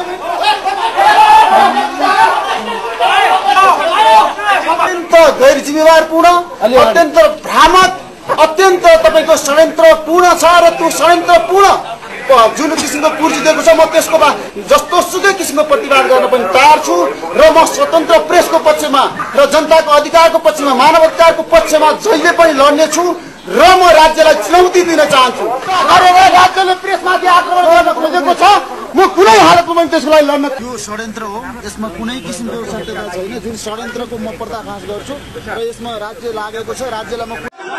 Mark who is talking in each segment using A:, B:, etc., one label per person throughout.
A: अत्यन्त गैर जिम्मेवारपूर्ण अत्यन्त भ्रामक अत्यन्त तपाईँको पूर्ण छ र त्यो पूर्ण जुन किसिमको कुर्सी दिएको छ म त्यसको जस्तो सुकै किसिमको प्रतिवाद गर्न पनि तयार छु र म स्वतन्त्र प्रेसको पक्षमा र जनताको अधिकारको पक्षमा मानव अधिकारको पक्षमा जहिले पनि लड्ने छु र म राज्यलाई चुनौती दिन चाहन्छु राज्यले प्रेसमाथि आक्रमण गर्न खोजेको छ म कुनै हालतमा पनि त्यसको लागि लड्न त्यो षड्यन्त्र हो यसमा कुनै किसिमको सत्यता छैन जुन षड्यन्त्रको म पर्दाफास गर्छु र यसमा राज्य लागेको छ राज्यलाई म तपाईँको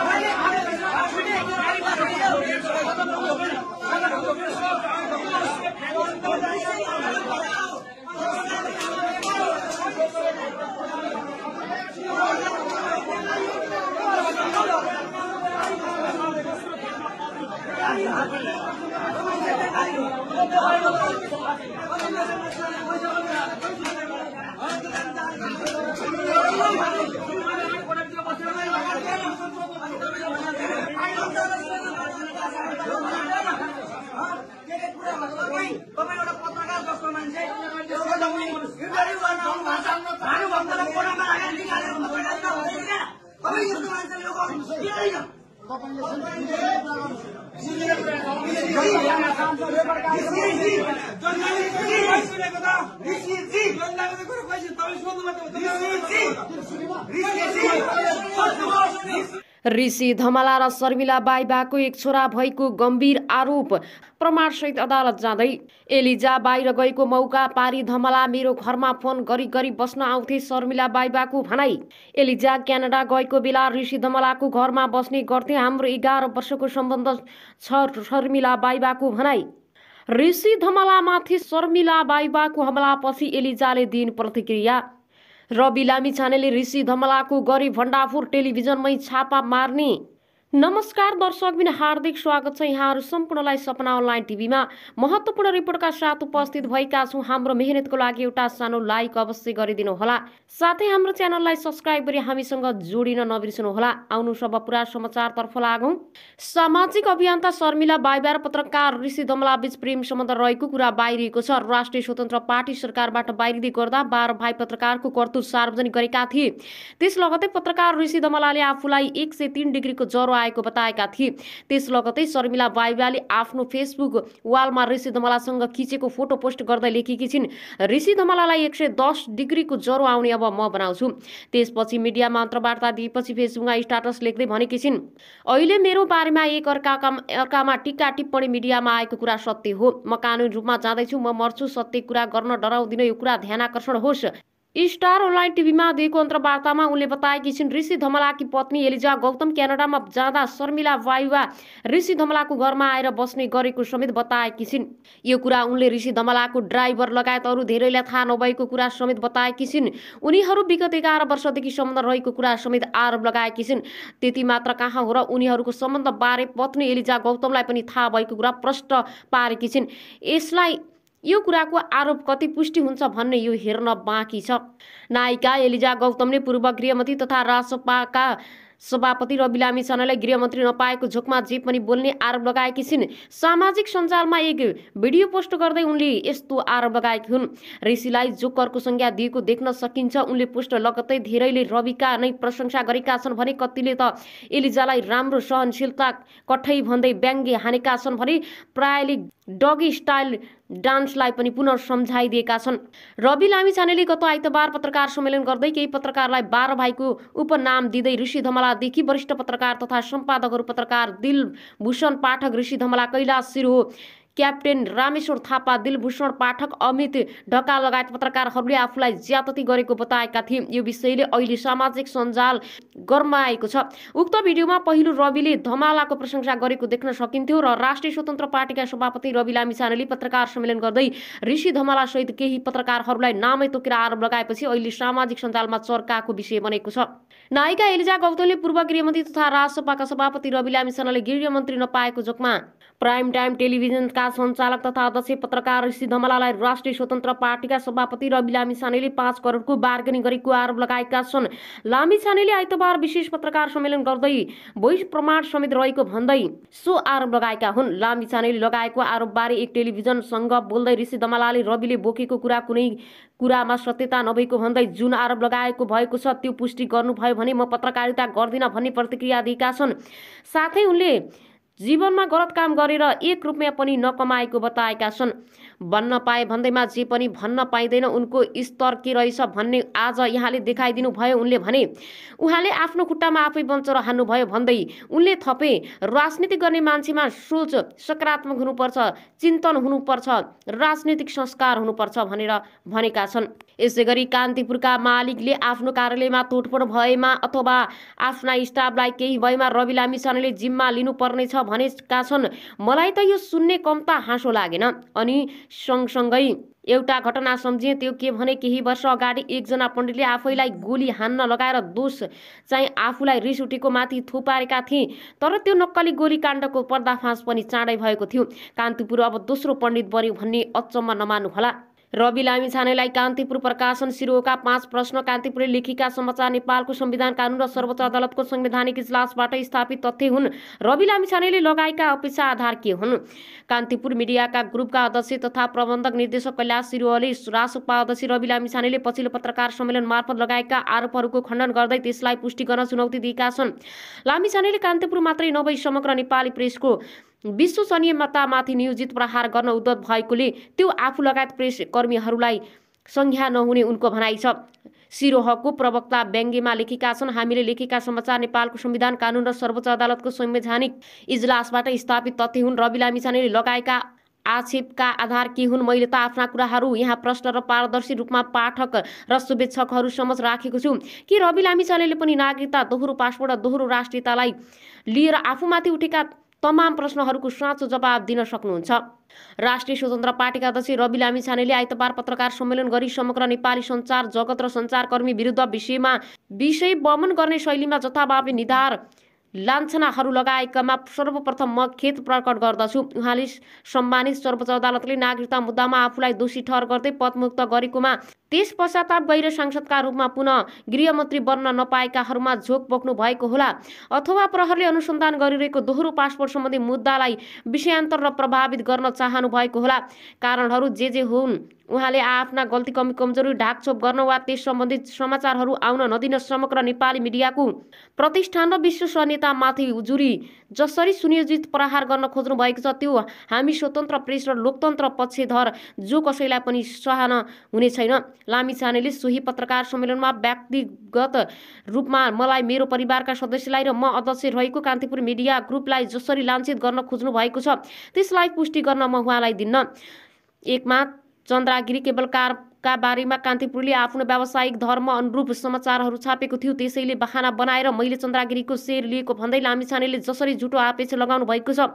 A: Rishi Ji! ऋषि धमला र शर्मिला बाइबाको एक छोरा भएको गम्भीर आरोप प्रमाणसहित अदालत जाँदै एलिजा बाहिर गएको मौका पारी धमला मेरो घरमा फोन गरी गरी बस्न आउँथे शर्मिला बाइबाको भनाई एलिजा क्यानाडा गएको बेला ऋषि धमलाको घरमा बस्ने गर्थे हाम्रो एघार वर्षको सम्बन्ध छ शर्मिला बाइबाको भनाई ऋषि धमलामाथि शर्मिला बाइबाको हमलापछि एलिजाले दिन प्रतिक्रिया र बिलामी छानेले ऋषि धमलाको गरी भण्डाफुर टेलिभिजनमै छापा मार्ने नमस्कार दर्शकबिन हार्दिक स्वागत छ यहाँहरू सम्पूर्णलाई सपना अनलाइन टिभीमा महत्त्वपूर्ण रिपोर्टका साथ उपस्थित भएका छौँ हाम्रो मेहनतको लागि एउटा सानो लाइक अवश्य गरिदिनु होला साथै हाम्रो च्यानललाई सब्सक्राइब गरी हामीसँग जोडिन नबिर्सनु होला आउनु सब पुरा समाचारतर्फ लागौँ सामाजिक अभियन्ता शर्मिला बाइबार पत्रकार ऋषि दमला बीच प्रेम सम्बन्ध रहेको कुरा बाहिरिएको छ राष्ट्रिय स्वतन्त्र पार्टी सरकारबाट बाहिरिँदै गर्दा बाह्र भाइ पत्रकारको कर्तुत सार्वजनिक गरेका थिए त्यस लगतै पत्रकार ऋषि दमलाले आफूलाई एक सय तिन डिग्रीको ज्वरो पाएको बताएका थिए त्यस लगतै शर्मिला बाइबाले आफ्नो फेसबुक वालमा ऋषि धमलासँग खिचेको फोटो पोस्ट गर्दै लेखेकी छिन् ऋषि धमलालाई एक सय दस डिग्रीको ज्वरो आउने अब म बनाउँछु त्यसपछि मिडियामा अन्तर्वार्ता दिएपछि फेसबुकमा स्टाटस लेख्दै भनेकी छिन् अहिले मेरो बारेमा एक अर्काका अर्कामा टिक्का टिप्पणी मिडियामा आएको कुरा सत्य हो म कानुन रूपमा जाँदैछु म मर्छु सत्य कुरा गर्न डराउँदिन यो कुरा ध्यान आकर्षण होस् स्टार अनलाइन टिभीमा दिएको अन्तर्वार्तामा उनले बताएकी छिन् ऋषि धमलाकी पत्नी एलिजा गौतम क्यानाडामा जाँदा शर्मिला वायुवा ऋषि धमलाको घरमा आएर बस्ने गरेको समेत बताएकी छिन् यो कुरा उनले ऋषि धमलाको ड्राइभर लगायत अरू धेरैलाई थाहा नभएको कुरा समेत बताएकी छिन् उनीहरू विगत एघार वर्षदेखि सम्बन्ध रहेको कुरा समेत आरोप लगाएकी छिन् त्यति मात्र कहाँ हो र उनीहरूको सम्बन्धबारे पत्नी एलिजा गौतमलाई पनि थाहा भएको कुरा प्रष्ट पारेकी छिन् यसलाई यो कुराको आरोप कति पुष्टि हुन्छ भन्ने यो हेर्न बाँकी छ नायिका एलिजा गौतमले पूर्व गृहमन्त्री तथा राजसपाका सभापति रवि लामी सनालाई गृहमन्त्री नपाएको झोकमा जे पनि बोल्ने आरोप लगाएकी छिन् सामाजिक सञ्जालमा एक भिडियो पोस्ट गर्दै उनले यस्तो आरोप लगाएकी हुन् ऋषिलाई जोकरको संज्ञा दिएको देख्न सकिन्छ उनले पोस्ट लगत्तै धेरैले रविका नै प्रशंसा गरेका छन् भने कतिले त एलिजालाई राम्रो सहनशीलता कठै भन्दै व्याङ्गे हानेका छन् भने प्रायले डगी स्टाइल डान्सलाई पनि पुनः सम्झाइदिएका छन् रवि लामिछानेले गत आइतबार पत्रकार सम्मेलन गर्दै केही पत्रकारलाई बाह्र भाइको उपनाम दिँदै ऋषि धमलादेखि वरिष्ठ पत्रकार तथा सम्पादकहरू पत्रकार दिलभूषण पाठक ऋषि धमला कैलाश सिरो क्याप्टेन रामेश्वर थापा दिलभूषण पाठक अमित ढका लगायत पत्रकारहरूले आफूलाई ज्यादती गरेको बताएका थिए यो विषयले अहिले सामाजिक सञ्जाल गर्माएको छ उक्त भिडियोमा पहिलो रविले धमालाको प्रशंसा गरेको देख्न सकिन्थ्यो र राष्ट्रिय स्वतन्त्र पार्टीका सभापति रवि लामिछानेले पत्रकार सम्मेलन गर्दै ऋषि धमाला सहित केही पत्रकारहरूलाई नामै तोकेर आरोप लगाएपछि अहिले सामाजिक सञ्जालमा चर्काको विषय बनेको छ नायिका एलिजा गौतमले पूर्व गृहमन्त्री तथा राजसभाका सभापति रवि लामिछानेले गृहमन्त्री नपाएको जोकमा प्राइम टाइम टेलिभिजनका सञ्चालक तथा अध्यक्ष पत्रकार ऋषि धमलालाई राष्ट्रिय स्वतन्त्र पार्टीका सभापति रवि छानेले पाँच करोडको बार्गेनिङ गरेको आरोप लगाएका छन् छानेले आइतबार विशेष पत्रकार सम्मेलन गर्दै भोइस प्रमाण समेत रहेको भन्दै सो आरोप लगाएका हुन् लामी छानेले लगाएको आरोपबारे एक टेलिभिजनसँग बोल्दै ऋषि धमलाले रविले बोकेको कुरा कुनै कुरामा सत्यता नभएको भन्दै जुन आरोप लगाएको भएको छ त्यो पुष्टि गर्नुभयो भने म पत्रकारिता गर्दिनँ भन्ने प्रतिक्रिया दिएका छन् साथै उनले जीवनमा गलत काम गरेर एक रुपियाँ पनि नकमाएको बताएका छन् भन्न पाए भन्दैमा जे पनि भन्न पाइँदैन उनको स्तर के रहेछ भन्ने आज यहाँले देखाइदिनु भयो उनले भने उहाँले आफ्नो खुट्टामा आफै बञ्चर हान्नुभयो भन्दै उनले थपे राजनीति गर्ने मान्छेमा सोच सकारात्मक हुनुपर्छ चिन्तन हुनुपर्छ राजनीतिक संस्कार हुनुपर्छ भनेर भनेका छन् यसै गरी कान्तिपुरका मालिकले आफ्नो कार्यालयमा तोडफोड भएमा अथवा आफ्ना स्टाफलाई केही भएमा रवि लामिछानेले जिम्मा लिनुपर्नेछ भनेका छन् मलाई त यो सुन्ने कम्ता हाँसो लागेन अनि सँगसँगै एउटा घटना सम्झेँ त्यो के भने केही वर्ष अगाडि एकजना पण्डितले आफैलाई गोली हान्न लगाएर दोष चाहिँ आफूलाई रिस उठेको माथि थुपारेका थिए तर त्यो नक्कली गोली काण्डको पर्दाफाँस पनि चाँडै भएको थियो कान्तिपुर अब दोस्रो पण्डित बन्यो भन्ने अचम्म नमान्नुहोला रवि लामिछानेलाई कान्तिपुर प्रकाशन सिरोका पाँच प्रश्न कान्तिपुरले लेखिका समाचार नेपालको संविधान कानुन र सर्वोच्च अदालतको संवैधानिक इजलासबाट स्थापित तथ्य हुन् रवि लामिछानेले लगाएका अपेक्षा आधार के हुन् कान्तिपुर मिडियाका ग्रुपका अध्यक्ष तथा प्रबन्धक निर्देशक कैलाश सिरोहले रास अध्यक्ष रवि लामिछानेले पछिल्लो पत्रकार सम्मेलन मार्फत लगाएका आरोपहरूको खण्डन गर्दै त्यसलाई पुष्टि गर्न चुनौती दिएका छन् लामिछानेले कान्तिपुर मात्रै नभई समग्र नेपाली प्रेसको विश्वसनीयतामाथि नियोजित प्रहार गर्न उद्धत भएकोले त्यो आफू लगायत प्रेस कर्मीहरूलाई संज्ञा नहुने उनको भनाइ छ सिरोहको प्रवक्ता व्यङ्गेमा लेखेका छन् हामीले लेखेका समाचार नेपालको संविधान कानुन र सर्वोच्च अदालतको संवैधानिक इजलासबाट स्थापित तथ्य हुन् रवि लामिछानेले लगाएका आक्षेपका आधार के हुन् मैले त आफ्ना कुराहरू यहाँ प्रश्न र पारदर्शी रूपमा पाठक र शुभेच्छकहरू समझ राखेको छु के रवि लामिछानेले पनि नागरिकता दोहोरो पासपोर्ट र दोहोरो राष्ट्रियतालाई लिएर आफूमाथि उठेका तमाम प्रश्नहरूको साँचो जवाब दिन सक्नुहुन्छ राष्ट्रिय स्वतन्त्र पार्टीका अध्यक्ष रवि लामी छानेले आइतबार पत्रकार सम्मेलन गरी समग्र नेपाली सञ्चार जगत र सञ्चारकर्मी विरुद्ध विषयमा विषय बमन गर्ने शैलीमा जथाभावी निधार लान्छनाहरू लगाएकामा सर्वप्रथम म खेत प्रकट गर्दछु उहाँले सम्मानित सर्वोच्च अदालतले नागरिकता मुद्दामा आफूलाई दोषी ठहर गर्दै पदमुक्त गरेकोमा त्यस पश्चाताप गैर सांसदका रूपमा पुनः गृहमन्त्री बन्न नपाएकाहरूमा झोक बोक्नु भएको होला अथवा प्रहरले अनुसन्धान गरिरहेको दोहोरो पासपोर्ट सम्बन्धी मुद्दालाई विषयान्तर र प्रभावित गर्न चाहनु भएको होला कारणहरू जे जे हुन् उहाँले आफ्ना गल्ती कमी कमजोरी ढाकछोप गर्न वा त्यस सम्बन्धित समाचारहरू आउन नदिन समग्र नेपाली मिडियाको प्रतिष्ठान र विश्वसनीयतामाथि उजुरी जसरी सुनियोजित प्रहार गर्न खोज्नु भएको छ त्यो हामी स्वतन्त्र प्रेस र लोकतन्त्र पक्षधर जो कसैलाई पनि सहन हुने छैन लामी छानेले सोही पत्रकार सम्मेलनमा व्यक्तिगत रूपमा मलाई मेरो परिवारका सदस्यलाई र म अध्यक्ष रहेको कान्तिपुर मिडिया ग्रुपलाई जसरी लाञ्छित गर्न खोज्नु भएको छ त्यसलाई पुष्टि गर्न म उहाँलाई दिन्न एकमा चंद्रागिरी के बलकार कार का बारेमा कान्तिपुरले आफ्नो व्यावसायिक धर्म अनुरूप समाचारहरू छापेको थियो त्यसैले बहाना बनाएर मैले चन्द्रागिरीको सेयर लिएको भन्दै लामिछानेले जसरी झुटो आपेक्ष लगाउनु भएको छ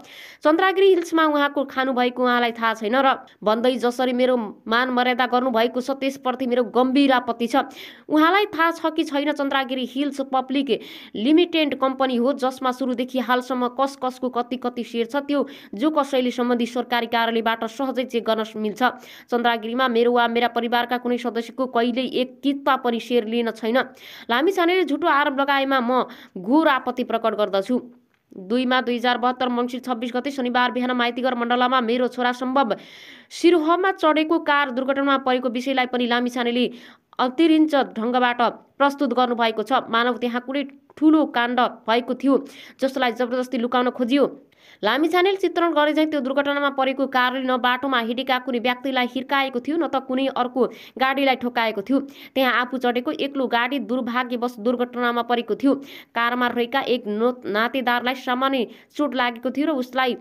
A: चन्द्रागिरी हिल्समा उहाँको खानुभएको उहाँलाई थाहा छैन र भन्दै जसरी मेरो मान मर्यादा गर्नुभएको छ त्यसप्रति मेरो गम्भीर आपत्ति छ उहाँलाई थाहा छ कि छैन Chandragiri hills public limited company हो जसमा सुरुदेखि हालसम्म कस कसको कति कति सेयर छ त्यो जो कसैले सम्बन्धी सरकारी कार्यालयबाट सहजै चेक गर्न मिल्छ चन्द्रागिरीमा मेरो वा मेरा परिवार परिवारका कुनै सदस्यको कहिल्यै एक कित्ता पनि सेयर लिन छैन लामी झुटो आरोप लगाएमा म घोर आपत्ति प्रकट गर्दछु दुईमा दुई हजार बहत्तर मङ्सिर छब्बिस गते शनिबार बिहान माइतीघर मण्डलामा मेरो छोरा सम्भव सिरुहमा चढेको कार दुर्घटनामा परेको विषयलाई पनि लामिछानेले अतिरिञ्च ढङ्गबाट प्रस्तुत गर्नुभएको छ मानव त्यहाँ कुनै ठुलो काण्ड भएको थियो जसलाई जबरजस्ती लुकाउन खोजियो लामिछानेले चित्रण गरे झैँ त्यो दुर्घटनामा परेको कारले न बाटोमा हिँडेका कुनै व्यक्तिलाई हिर्काएको थियो न त कुनै अर्को गाडीलाई ठोकाएको थियो त्यहाँ आफू चढेको एक्लो गाडी दुर्भाग्यवश दुर्घटनामा परेको थियो कारमा रहेका एक नातेदारलाई सामान्य चोट लागेको थियो र उसलाई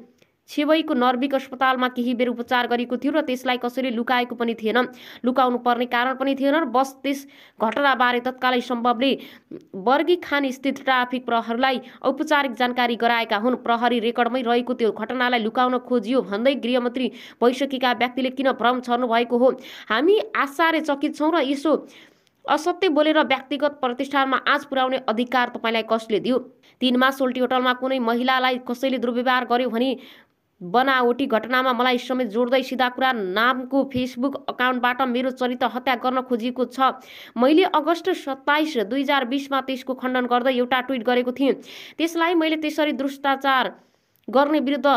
A: छेवैको नर्विक अस्पतालमा केही बेर उपचार गरेको थियो र त्यसलाई कसैले लुकाएको पनि थिएन लुकाउनु पर्ने कारण पनि थिएन र बस त्यस घटनाबारे तत्कालै सम्भवले बर्गी खान स्थित ट्राफिक प्रहरीलाई औपचारिक जानकारी गराएका हुन् प्रहरी रेकर्डमै रहेको त्यो घटनालाई लुकाउन खोजियो भन्दै गृहमन्त्री भइसकेका व्यक्तिले किन भ्रम छर्नु भएको हो हामी चकित छौँ र यसो असत्य बोलेर व्यक्तिगत प्रतिष्ठानमा आँच पुर्याउने अधिकार तपाईँलाई कसले दियो तिनमा सोल्टी होटलमा कुनै महिलालाई कसैले दुर्व्यवहार गर्यो भने बनावटी घटनामा मलाई समेत जोड्दै सिधा कुरा नामको फेसबुक अकाउन्टबाट मेरो चरित्र हत्या गर्न खोजिएको छ मैले अगस्त सत्ताइस दुई हजार बिसमा त्यसको खण्डन गर्दै एउटा ट्विट गरेको थिएँ त्यसलाई मैले त्यसरी दुष्टाचार गर्ने विरुद्ध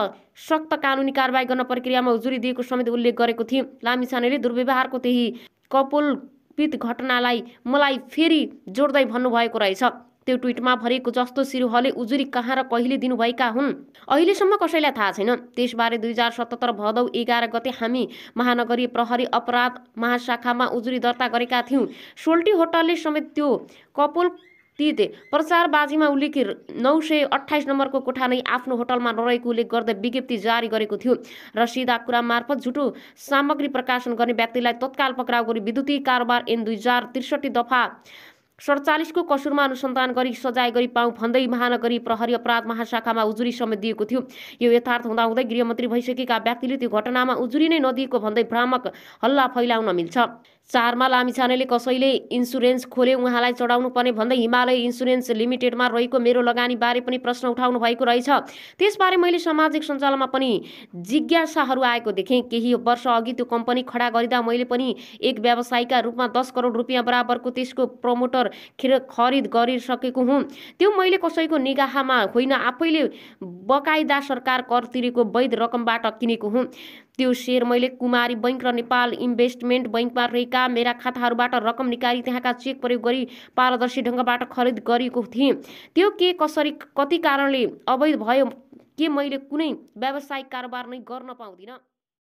A: सक्त कानुनी कारवाही गर्न प्रक्रियामा उजुरी दिएको समेत उल्लेख गरेको थिएँ लामिछानेले दुर्व्यवहारको त्यही कपोलपित घटनालाई मलाई फेरि जोड्दै भन्नुभएको रहेछ त्यो ट्विटमा भरेको जस्तो सिरोहले उजुरी कहाँ र कहिले दिनुभएका हुन् अहिलेसम्म कसैलाई थाहा छैन त्यसबारे दुई हजार सतहत्तर भदौ एघार गते हामी महानगरीय प्रहरी अपराध महाशाखामा उजुरी दर्ता गरेका थियौँ सोल्टी होटलले समेत त्यो कपोल तीत प्रचारबाजीमा उल्लेखित नौ सय अठाइस नम्बरको कोठा नै आफ्नो होटलमा नरहेको उल्लेख गर्दै विज्ञप्ति जारी गरेको थियो र सिधा कुरा मार्फत झुटो सामग्री प्रकाशन गर्ने व्यक्तिलाई तत्काल पक्राउ गरी विद्युतीय कारोबार एन दुई हजार त्रिसठी दफा सडचालिसको कसुरमा अनुसन्धान गरी सजाय गरी पाऊ भन्दै महानगरी प्रहरी अपराध महाशाखामा उजुरी समेत दिएको थियो यो यथार्थ हुँदाहुँदै गृहमन्त्री भइसकेका व्यक्तिले त्यो घटनामा उजुरी नै नदिएको भन्दै भ्रामक हल्ला फैलाउन मिल्छ चारमा लामिछानेले कसैले इन्सुरेन्स खोले उहाँलाई चढाउनु पर्ने भन्दै हिमालय इन्सुरेन्स लिमिटेडमा रहेको मेरो लगानीबारे पनि प्रश्न उठाउनु भएको रहेछ त्यसबारे मैले सामाजिक सञ्जालमा पनि जिज्ञासाहरू आएको देखेँ केही वर्ष अघि त्यो कम्पनी खडा गरिँदा मैले पनि एक व्यवसायीका रूपमा दस करोड रुपियाँ बराबरको त्यसको प्रमोटर खेर खरिद गरिसकेको हुँ त्यो मैले कसैको निगाहमा होइन आफैले बकाइदा सरकार कर तिरेको वैध रकमबाट किनेको हुँ त्यो सेयर मैले कुमारी बैङ्क र नेपाल इन्भेस्टमेन्ट बैङ्कमा रहेका मेरा खाताहरूबाट रकम निकाली त्यहाँका चेक प्रयोग गरी पारदर्शी ढङ्गबाट खरिद गरेको थिएँ त्यो के कसरी कति कारणले अवैध भयो के मैले कुनै व्यावसायिक कारोबार नै गर्न पाउँदिनँ